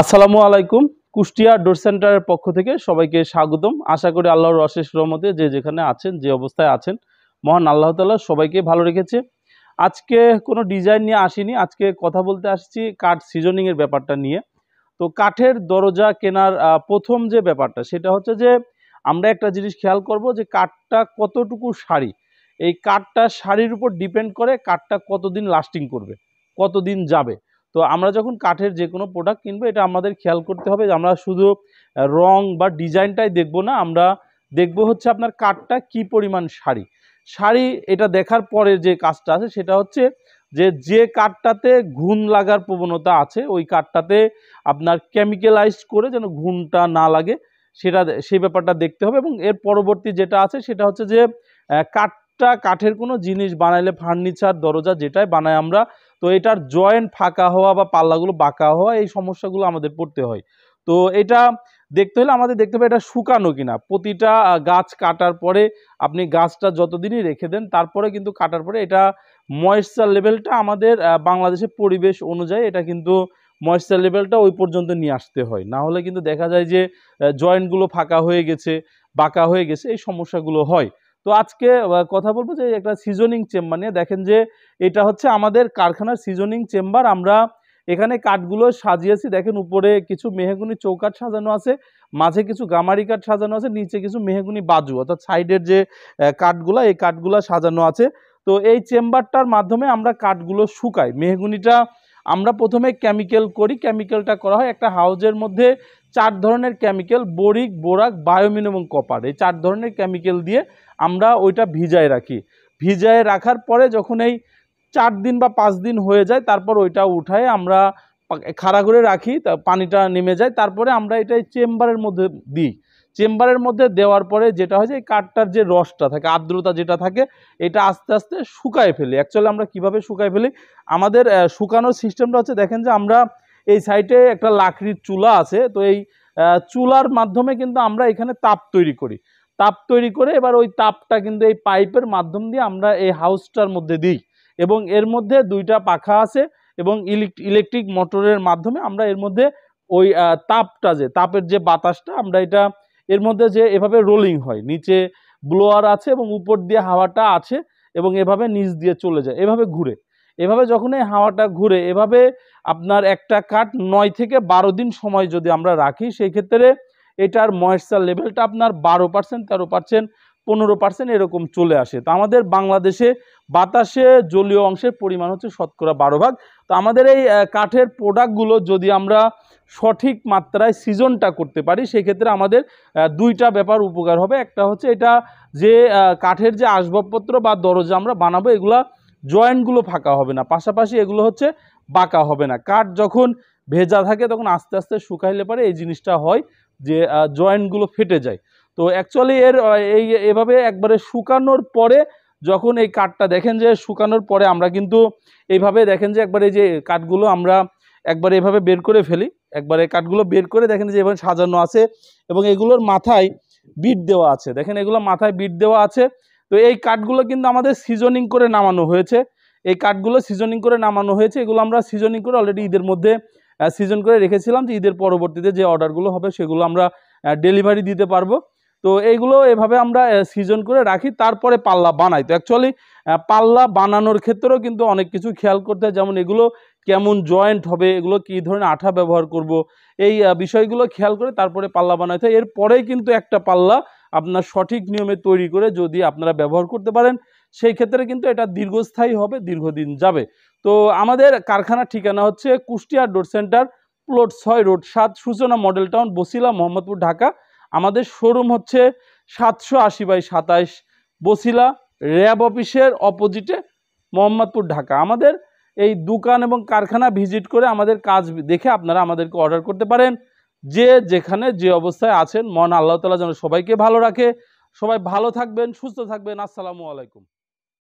আসসালামু আলাইকুম কুষ্টিয়া ডোর সেন্টারের পক্ষ থেকে সবাইকে স্বাগতম আশা করি আল্লাহর অশেষ রহমতে যে যেখানে আছেন যে অবস্থায় আছেন মহান আল্লাহ তাল্লাহ সবাইকে ভালো রেখেছে আজকে কোনো ডিজাইন নিয়ে আসিনি আজকে কথা বলতে আসছি কাঠ সিজনিংয়ের ব্যাপারটা নিয়ে তো কাঠের দরজা কেনার প্রথম যে ব্যাপারটা সেটা হচ্ছে যে আমরা একটা জিনিস খেয়াল করব যে কাঠটা কতটুকু শাড়ি এই কাঠটা শাড়ির উপর ডিপেন্ড করে কাঠটা কতদিন লাস্টিং করবে কতদিন যাবে তো আমরা যখন কাঠের যে কোনো প্রোডাক্ট কিনবো এটা আমাদের খেয়াল করতে হবে যে আমরা শুধু রং বা ডিজাইনটাই দেখব না আমরা দেখব হচ্ছে আপনার কাঠটা কি পরিমাণ শাড়ি শাড়ি এটা দেখার পরে যে কাজটা আছে সেটা হচ্ছে যে যে কাঠটাতে ঘুণ লাগার প্রবণতা আছে ওই কাঠটাতে আপনার কেমিক্যালাইজড করে যেন ঘুণটা না লাগে সেটা সেই ব্যাপারটা দেখতে হবে এবং এর পরবর্তী যেটা আছে সেটা হচ্ছে যে কাঠটা কাঠের কোনো জিনিস বানাইলে ফার্নিচার দরজা যেটাই বানায় আমরা তো এটার জয়েন্ট ফাঁকা হওয়া বা পাল্লাগুলো বাঁকা হওয়া এই সমস্যাগুলো আমাদের পড়তে হয় তো এটা দেখতে হলে আমাদের দেখতে হবে এটা শুকানো কিনা প্রতিটা গাছ কাটার পরে আপনি গাছটা যতদিনই রেখে দেন তারপরে কিন্তু কাটার পরে এটা ময়েশ্চার লেভেলটা আমাদের বাংলাদেশের পরিবেশ অনুযায়ী এটা কিন্তু ময়েশ্চার লেভেলটা ওই পর্যন্ত নিয়ে আসতে হয় না হলে কিন্তু দেখা যায় যে জয়েন্টগুলো ফাঁকা হয়ে গেছে বাঁকা হয়ে গেছে এই সমস্যাগুলো হয় তো আজকে কথা বলবো যে একটা সিজনিং চেম্বার নিয়ে দেখেন যে এটা হচ্ছে আমাদের কারখানার সিজনিং চেম্বার আমরা এখানে কাঠগুলো সাজিয়েছি দেখেন উপরে কিছু মেহগুনি চৌকাঠ সাজানো আছে মাঝে কিছু গামারি কাঠ সাজানো আছে নিচে কিছু মেহেগুনি বাজু অর্থাৎ সাইডের যে কাঠগুলা এই কাঠগুলা সাজানো আছে তো এই চেম্বারটার মাধ্যমে আমরা কাঠগুলো শুকাই মেহগুনিটা আমরা প্রথমে কেমিক্যাল করি কেমিক্যালটা করা হয় একটা হাউজের মধ্যে চার ধরনের কেমিক্যাল বরিক বোরাক বায়োমিন এবং কপার এই চার ধরনের কেমিক্যাল দিয়ে আমরা ওইটা ভিজায় রাখি ভিজায় রাখার পরে যখন এই চার দিন বা পাঁচ দিন হয়ে যায় তারপর ওইটা উঠায় আমরা খাড়া করে রাখি তা পানিটা নেমে যায় তারপরে আমরা এটা চেম্বারের মধ্যে দিই চেম্বারের মধ্যে দেওয়ার পরে যেটা হয় যে কাঠটার যে রসটা থাকে আর্দ্রতা যেটা থাকে এটা আস্তে আস্তে শুকায় ফেলি অ্যাকচুয়ালি আমরা কিভাবে শুকায় ফেলি আমাদের শুকানোর সিস্টেমটা হচ্ছে দেখেন যে আমরা এই সাইডে একটা লাকড়ির চুলা আছে তো এই চুলার মাধ্যমে কিন্তু আমরা এখানে তাপ তৈরি করি তাপ তৈরি করে এবার ওই তাপটা কিন্তু এই পাইপের মাধ্যম দিয়ে আমরা এই হাউসটার মধ্যে দিই এবং এর মধ্যে দুইটা পাখা আছে এবং ইলেকট্রিক মোটরের মাধ্যমে আমরা এর মধ্যে ওই তাপটা যে তাপের যে বাতাসটা আমরা এটা এর মধ্যে যে এভাবে রোলিং হয় নিচে ব্লোয়ার আছে এবং উপর দিয়ে হাওয়াটা আছে এবং এভাবে নিচ দিয়ে চলে যায় এভাবে ঘুরে এভাবে যখন এই হাওয়াটা ঘুরে এভাবে আপনার একটা কাঠ নয় থেকে বারো দিন সময় যদি আমরা রাখি সেই ক্ষেত্রে এটার ময়েশ্চার লেভেলটা আপনার বারো পার্সেন্ট তেরো পার্সেন্ট পনেরো পার্সেন্ট এরকম চলে আসে তো আমাদের বাংলাদেশে বাতাসে জলীয় অংশের পরিমাণ হচ্ছে শতকরা বারো ভাগ তো আমাদের এই কাঠের প্রোডাক্টগুলো যদি আমরা সঠিক মাত্রায় সিজনটা করতে পারি সেক্ষেত্রে আমাদের দুইটা ব্যাপার উপকার হবে একটা হচ্ছে এটা যে কাঠের যে আসবাবপত্র বা দরজা আমরা বানাবো এগুলা জয়েন্টগুলো ফাঁকা হবে না পাশাপাশি এগুলো হচ্ছে বাঁকা হবে না কাঠ যখন ভেজা থাকে তখন আস্তে আস্তে শুকাইলে পারে এই জিনিসটা হয় যে জয়েন্টগুলো ফেটে যায় তো অ্যাকচুয়ালি এর এই এভাবে একবারে শুকানোর পরে যখন এই কাঠটা দেখেন যে শুকানোর পরে আমরা কিন্তু এইভাবে দেখেন যে একবারে যে কাঠগুলো আমরা একবার এভাবে বের করে ফেলি একবারে কাঠগুলো বের করে দেখেন যে এভাবে সাজানো আছে এবং এগুলোর মাথায় বিট দেওয়া আছে দেখেন এগুলো মাথায় বিট দেওয়া আছে তো এই কাঠগুলো কিন্তু আমাদের সিজনিং করে নামানো হয়েছে এই কাঠগুলো সিজনিং করে নামানো হয়েছে এগুলো আমরা সিজনিং করে অলরেডি ঈদের মধ্যে সিজন করে রেখেছিলাম যে ঈদের পরবর্তীতে যে অর্ডারগুলো হবে সেগুলো আমরা ডেলিভারি দিতে পারবো তো এইগুলো এভাবে আমরা সিজন করে রাখি তারপরে পাল্লা বানাই তো অ্যাকচুয়ালি পাল্লা বানানোর ক্ষেত্রেও কিন্তু অনেক কিছু খেয়াল করতে হয় যেমন এগুলো কেমন জয়েন্ট হবে এগুলো কি ধরনের আঠা ব্যবহার করব। এই বিষয়গুলো খেয়াল করে তারপরে পাল্লা বানাইতে হয় এরপরেই কিন্তু একটা পাল্লা আপনার সঠিক নিয়মে তৈরি করে যদি আপনারা ব্যবহার করতে পারেন সেই ক্ষেত্রে কিন্তু এটা দীর্ঘস্থায়ী হবে দীর্ঘদিন যাবে তো আমাদের কারখানার ঠিকানা হচ্ছে কুষ্টিয়া ডোর সেন্টার প্লট ছয় রোড সাত সূচনা মডেল টাউন বসিলা মোহাম্মদপুর ঢাকা আমাদের শোরুম হচ্ছে সাতশো আশি বাই সাতাইশ বসিলা র্যাব অফিসের অপোজিটে মোহাম্মদপুর ঢাকা আমাদের এই দোকান এবং কারখানা ভিজিট করে আমাদের কাজ দেখে আপনারা আমাদেরকে অর্ডার করতে পারেন যে যেখানে যে অবস্থায় আছেন মন আল্লাহ তালা যেন সবাইকে ভালো রাখে সবাই ভালো থাকবেন সুস্থ থাকবেন আসসালামু আলাইকুম